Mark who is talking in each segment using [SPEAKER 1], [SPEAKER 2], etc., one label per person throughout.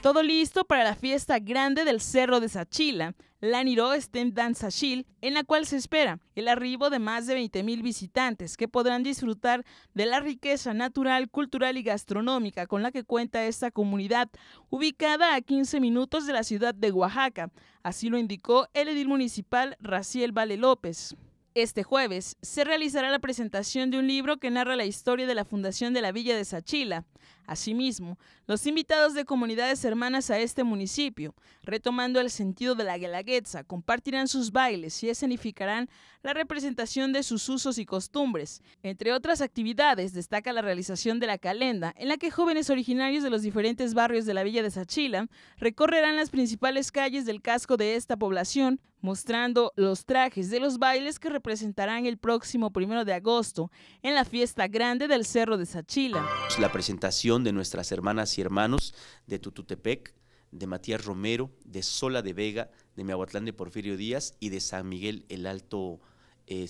[SPEAKER 1] Todo listo para la fiesta grande del Cerro de Sachila, Laniro Stem Dance Sachil, en la cual se espera el arribo de más de 20.000 visitantes que podrán disfrutar de la riqueza natural, cultural y gastronómica con la que cuenta esta comunidad, ubicada a 15 minutos de la ciudad de Oaxaca. Así lo indicó el edil municipal Raciel Vale López. Este jueves se realizará la presentación de un libro que narra la historia de la fundación de la Villa de Sachila, Asimismo, los invitados de comunidades hermanas a este municipio, retomando el sentido de la guelaguetza, compartirán sus bailes y escenificarán la representación de sus usos y costumbres. Entre otras actividades, destaca la realización de la calenda, en la que jóvenes originarios de los diferentes barrios de la villa de Sachila recorrerán las principales calles del casco de esta población, mostrando los trajes de los bailes que representarán el próximo primero de agosto en la fiesta grande del Cerro de Sachila.
[SPEAKER 2] La de nuestras hermanas y hermanos de Tututepec, de Matías Romero, de Sola de Vega, de Miahuatlán de Porfirio Díaz y de San Miguel el Alto eh,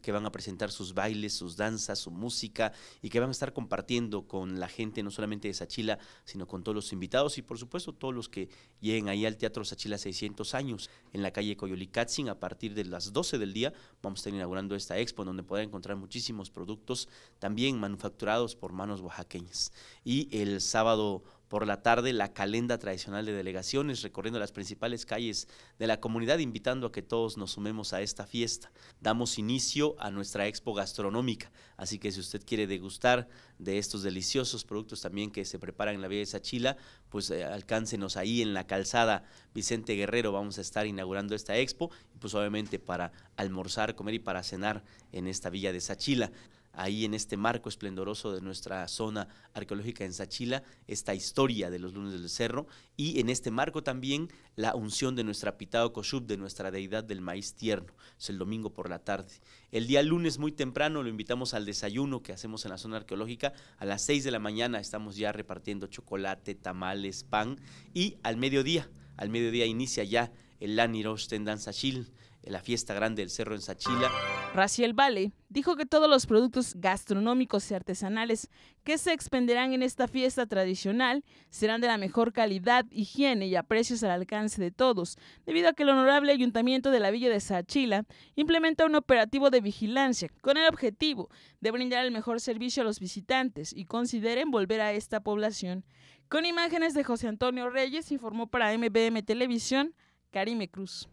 [SPEAKER 2] que van a presentar sus bailes, sus danzas, su música y que van a estar compartiendo con la gente no solamente de Sachila, sino con todos los invitados y por supuesto todos los que lleguen ahí al Teatro Sachila 600 años en la calle Coyolicatzin a partir de las 12 del día. Vamos a estar inaugurando esta expo donde podrán encontrar muchísimos productos también manufacturados por manos oaxaqueñas. Y el sábado por la tarde la calenda tradicional de delegaciones, recorriendo las principales calles de la comunidad, invitando a que todos nos sumemos a esta fiesta. Damos inicio a nuestra expo gastronómica, así que si usted quiere degustar de estos deliciosos productos también que se preparan en la Villa de Sachila, pues eh, alcáncenos ahí en la calzada Vicente Guerrero, vamos a estar inaugurando esta expo, y pues obviamente para almorzar, comer y para cenar en esta Villa de Sachila ahí en este marco esplendoroso de nuestra zona arqueológica en Sachila, esta historia de los lunes del cerro y en este marco también la unción de nuestra pitado Koshub, de nuestra deidad del maíz tierno, es el domingo por la tarde. El día lunes muy temprano lo invitamos al desayuno que hacemos en la zona arqueológica, a las 6 de la mañana estamos ya repartiendo chocolate, tamales, pan y al mediodía, al mediodía inicia ya el Lanirosh Tendan Sachil, la fiesta grande del cerro en Sachila.
[SPEAKER 1] Raciel Vale dijo que todos los productos gastronómicos y artesanales que se expenderán en esta fiesta tradicional serán de la mejor calidad, higiene y a precios al alcance de todos, debido a que el honorable ayuntamiento de la villa de Sachila implementa un operativo de vigilancia con el objetivo de brindar el mejor servicio a los visitantes y consideren volver a esta población. Con imágenes de José Antonio Reyes informó para MBM Televisión Karime Cruz.